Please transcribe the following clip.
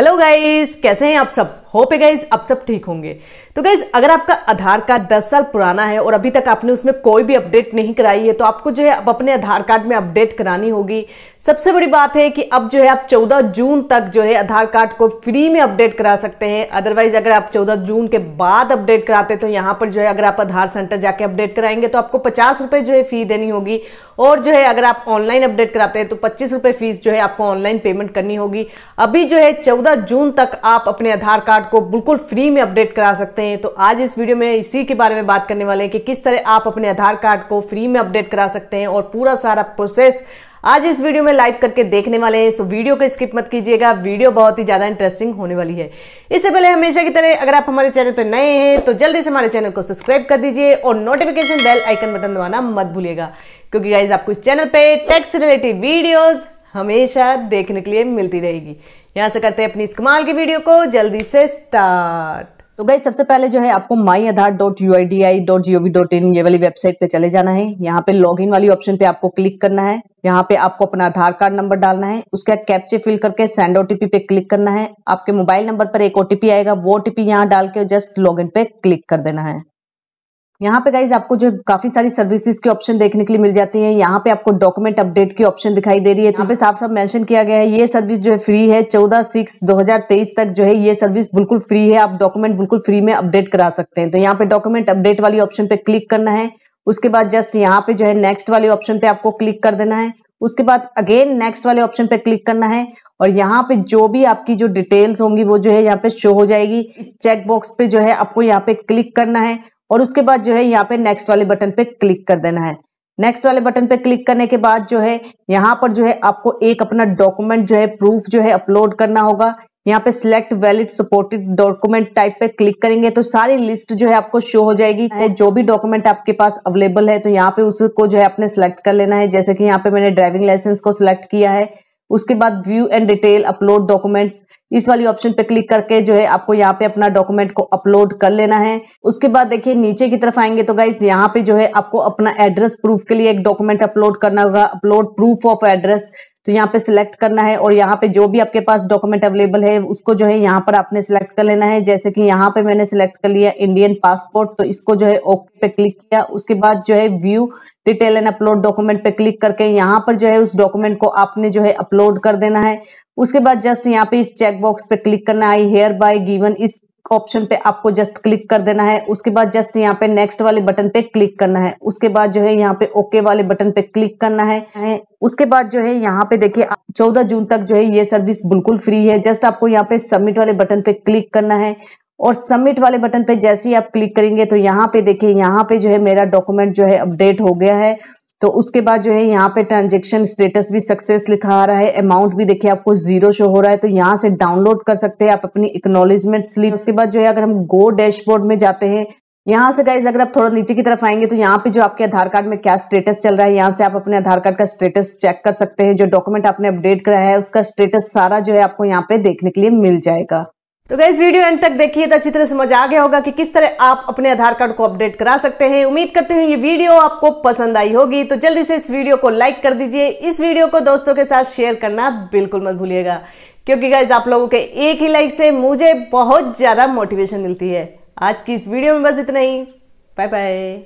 hello guys कैसे हैं आप सब होप है गाइज अब सब ठीक होंगे तो गाइज अगर आपका आधार कार्ड 10 साल पुराना है और अभी तक आपने उसमें कोई भी अपडेट नहीं कराई है तो आपको जो है अब अपने आधार कार्ड में अपडेट करानी होगी सबसे बड़ी बात है कि अब जो है आप 14 जून तक जो है आधार कार्ड को फ्री में अपडेट करा सकते हैं अदरवाइज अगर आप चौदह जून के बाद अपडेट कराते तो यहाँ पर जो है अगर आप आधार सेंटर जाके अपडेट कराएंगे तो आपको पचास जो है फी देनी होगी और जो है अगर आप ऑनलाइन अपडेट कराते हैं तो पच्चीस फीस जो है आपको ऑनलाइन पेमेंट करनी होगी अभी जो है चौदह जून तक आप अपने आधार कार्ड कार्ड को बिल्कुल फ्री में अपडेट करा सकते हैं तो आज इस वीडियो में इसी के बारे में बात करने वाले हैं कि किस तरह आप अपने आधार कार्ड को फ्री में अपडेट करा सकते हैं और पूरा सारा प्रोसेस आज इस वीडियो में लाइव करके देखने वाले हैं सो वीडियो को स्किप मत कीजिएगा वीडियो बहुत ही ज़्यादा इंटरेस्टिंग होने वाली है इससे पहले हमेशा की तरह अगर आप हमारे चैनल पर नए हैं तो जल्दी से हमारे चैनल को सब्सक्राइब कर दीजिए और नोटिफिकेशन बेल आइकन बटन दबाना मत भूलिएगा क्योंकि गाइज आपको इस चैनल पर टैक्स रिलेटेड वीडियोज़ हमेशा देखने के लिए मिलती रहेगी यहाँ से करते हैं अपनी इस कमाल की वीडियो को जल्दी से स्टार्ट तो गई सबसे पहले जो है आपको my Aadhaar dot U I D A I dot G O V dot in वाली वेबसाइट पे चले जाना है यहाँ पे लॉग इन वाली ऑप्शन पे आपको क्लिक करना है यहाँ पे आपको अपना आधार कार्ड नंबर डालना है उसके बाद कैप्चे फिल करके सेंड ओटीपी पे क्लिक करना है आपके मोबाइल नंबर पर एक ओटीपी आएगा वो ओटीपी यहाँ डाल के जस्ट लॉग इन पे क्लिक कर देना है यहाँ पे गाइज आपको जो काफी सारी सर्विसेज के ऑप्शन देखने के लिए मिल जाती है यहाँ पे आपको डॉक्यूमेंट अपडेट की ऑप्शन दिखाई दे रही है यहाँ पे साफ साफ मेंशन किया गया है ये सर्विस जो है फ्री है चौदह सिक्स 2023 तक जो है ये सर्विस बिल्कुल फ्री है आप डॉक्यूमेंट बिल्कुल फ्री में अपडेट करा सकते हैं तो यहाँ पे डॉक्यूमेंट अपडेट वाली ऑप्शन पे क्लिक करना है उसके बाद जस्ट यहाँ पे जो है नेक्स्ट वाले ऑप्शन पे आपको क्लिक कर देना है उसके बाद अगेन नेक्स्ट वाले ऑप्शन पे क्लिक करना है और यहाँ पे जो भी आपकी जो डिटेल्स होंगी वो जो है यहाँ पे शो हो जाएगी इस चेक बॉक्स पे जो है आपको यहाँ पे क्लिक करना है और उसके बाद जो है यहाँ पे नेक्स्ट वाले बटन पे क्लिक कर देना है नेक्स्ट वाले बटन पे क्लिक करने के बाद जो है यहाँ पर जो है आपको एक अपना डॉक्यूमेंट जो है प्रूफ जो है अपलोड करना होगा यहाँ पे select valid supported document type पे क्लिक करेंगे तो सारी लिस्ट जो है आपको शो हो जाएगी तो जो भी डॉक्यूमेंट आपके पास अवेलेबल है तो यहाँ पे उसको जो है आपने सेलेक्ट कर लेना है जैसे कि यहाँ पे मैंने ड्राइविंग लाइसेंस को सिलेक्ट किया है उसके बाद view and detail upload document इस वाली ऑप्शन पे क्लिक करके जो है आपको यहाँ पे अपना डॉक्यूमेंट को अपलोड कर लेना है उसके बाद देखिए नीचे की तरफ आएंगे तो गाइज यहाँ पे जो है आपको अपना एड्रेस प्रूफ के लिए एक डॉक्यूमेंट अपलोड करना होगा अपलोड प्रूफ ऑफ एड्रेस तो यहाँ पे सिलेक्ट करना है और यहाँ पे जो भी आपके पास डॉक्यूमेंट अवेलेबल है उसको जो है यहाँ पर आपने सिलेक्ट कर लेना है जैसे कि यहाँ पे मैंने सिलेक्ट कर लिया इंडियन पासपोर्ट तो इसको जो है ओके पे क्लिक किया उसके बाद जो है view detail and upload document पे क्लिक करके यहाँ पर जो है उस डॉक्यूमेंट को आपने जो है अपलोड कर देना है उसके बाद जस्ट यहाँ पे इस चेक बॉक्स पे क्लिक करना है हेयर बाय गिवन इस ऑप्शन पे आपको जस्ट क्लिक कर देना है उसके बाद जस्ट यहाँ पे नेक्स्ट वाले बटन पे क्लिक करना है उसके बाद जो है यहाँ पे ओके वाले बटन पे क्लिक करना है उसके बाद जो है यहाँ पे देखिए 14 जून तक जो है ये सर्विस बिल्कुल फ्री है जस्ट आपको यहाँ पे सबमिट वाले बटन पे क्लिक करना है और सबमिट वाले बटन पे जैसे ही आप क्लिक करेंगे तो यहाँ पे देखिए यहाँ पे जो है मेरा डॉक्यूमेंट जो है अपडेट हो गया है तो उसके बाद जो है यहाँ पे ट्रांजेक्शन स्टेटस भी सक्सेस लिखा आ रहा है अमाउंट भी देखिए आपको जीरो शो हो रहा है तो यहाँ से डाउनलोड कर सकते हैं आप अपनी इक्नोलेजमेंट स्लिप उसके बाद जो है अगर हम गो डैशबोर्ड में जाते हैं यहाँ से गाइज अगर आप थोड़ा नीचे की तरफ आएंगे तो यहाँ पे जो आपके आधार कार्ड में क्या स्टेटस चल रहा है यहाँ से आप अपने आधार कार्ड का स्टेटस चेक कर सकते हैं जो डॉक्यूमेंट आपने अपडेट कराया है उसका स्टेटस सारा जो है आपको यहाँ पे देखने के लिए मिल जाएगा तो गई वीडियो एंड तक देखिए तो अच्छी तरह समझ आ गया होगा कि किस तरह आप अपने आधार कार्ड को अपडेट करा सकते हैं उम्मीद करती हूँ ये वीडियो आपको पसंद आई होगी तो जल्दी से इस वीडियो को लाइक कर दीजिए इस वीडियो को दोस्तों के साथ शेयर करना बिल्कुल मत भूलिएगा क्योंकि गाइज आप लोगों के एक ही लाइक से मुझे बहुत ज़्यादा मोटिवेशन मिलती है आज की इस वीडियो में बस इतना ही बाय बाय